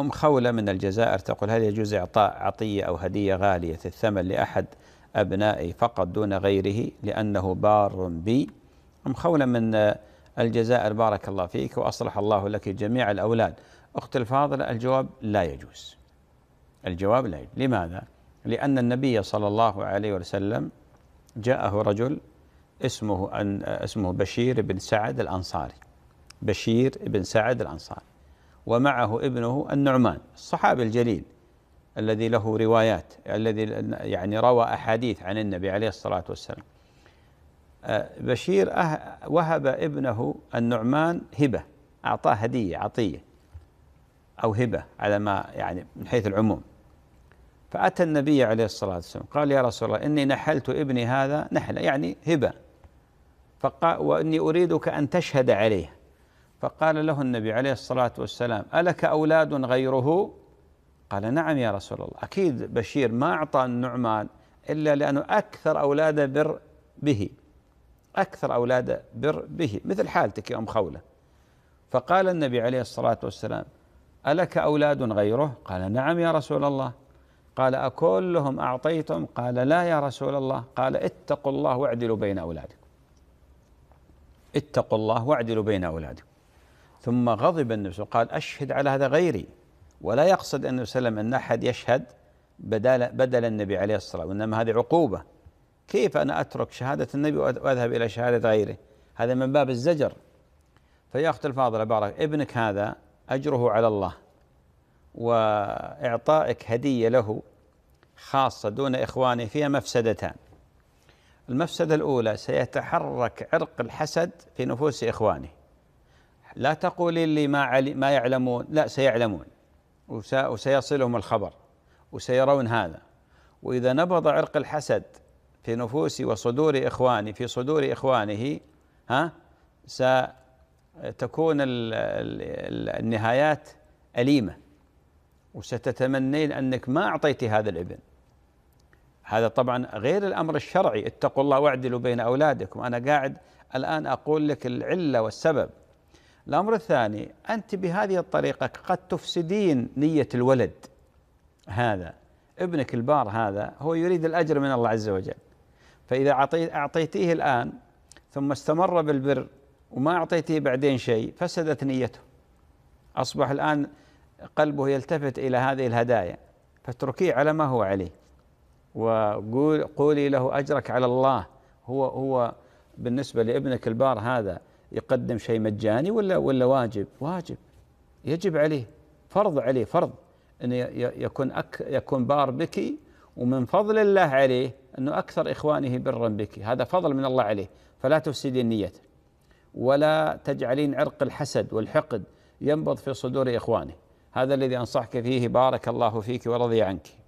أم خولة من الجزائر تقول هل يجوز إعطاء عطية أو هدية غالية الثمن لأحد أبنائي فقط دون غيره لأنه بار بي أم خولة من الجزائر بارك الله فيك وأصلح الله لك جميع الأولاد أخت الفاضلة الجواب لا يجوز الجواب لا يجوز لماذا؟ لأن النبي صلى الله عليه وسلم جاءه رجل اسمه أن اسمه بشير بن سعد الأنصاري بشير بن سعد الأنصاري ومعه ابنه النعمان الصحابي الجليل الذي له روايات الذي يعني روى احاديث عن النبي عليه الصلاه والسلام آه، بشير أه-، وهب ابنه النعمان هبه اعطاه هديه عطيه او هبه على ما يعني من حيث العموم فاتى النبي عليه الصلاه والسلام قال يا رسول الله اني نحلت ابني هذا نحله يعني هبه فقال واني اريدك ان تشهد عليه فقال له النبي عليه الصلاة والسلام ألك أولاد غيره قال نعم يا رسول الله أكيد بشير ما أعطى النعمان إلا لأنه أكثر أولاده بر به أكثر أولاده بر به مثل حالتك يا أم خولة فقال النبي عليه الصلاة والسلام ألك أولاد غيره قال نعم يا رسول الله قال أكلهم أعطيتم قال لا يا رسول الله قال اتقوا الله واعدلوا بين أولادكم اتقوا الله واعدلوا بين أولادكم ثم غضب النبي وقال أشهد على هذا غيري ولا يقصد النبي صلى الله عليه وسلم أن أحد يشهد بدل, بدل النبي عليه الصلاة والسلام وإنما هذه عقوبة كيف أنا أترك شهادة النبي وأذهب إلى شهادة غيره هذا من باب الزجر فيا اختي الفاضلة بارك ابنك هذا أجره على الله وإعطائك هدية له خاصة دون إخوانه فيها مفسدتان المفسدة الأولى سيتحرك عرق الحسد في نفوس إخوانه لا تقولي لي ما علي ما يعلمون لا سيعلمون وسيصلهم الخبر وسيرون هذا واذا نبض عرق الحسد في نفوس وصدور اخواني في صدور اخوانه ها ستكون النهايات اليمه وستتمنين انك ما اعطيتي هذا الابن هذا طبعا غير الامر الشرعي اتقوا الله واعدلوا بين اولادكم انا قاعد الان اقول لك العله والسبب الأمر الثاني أنت بهذه الطريقة قد تفسدين نية الولد هذا ابنك البار هذا هو يريد الأجر من الله عز وجل فإذا أعطيتيه الآن ثم استمر بالبر وما أعطيتيه بعدين شيء فسدت نيته أصبح الآن قلبه يلتفت إلى هذه الهدايا فاتركيه على ما هو عليه وقولي له أجرك على الله هو هو بالنسبة لابنك البار هذا يقدم شيء مجاني ولا ولا واجب؟ واجب يجب عليه فرض عليه فرض انه يكون أك يكون بار بك ومن فضل الله عليه انه اكثر اخوانه برا بك هذا فضل من الله عليه فلا تفسدين نيته ولا تجعلين عرق الحسد والحقد ينبض في صدور اخوانه هذا الذي انصحك فيه بارك الله فيك ورضي عنك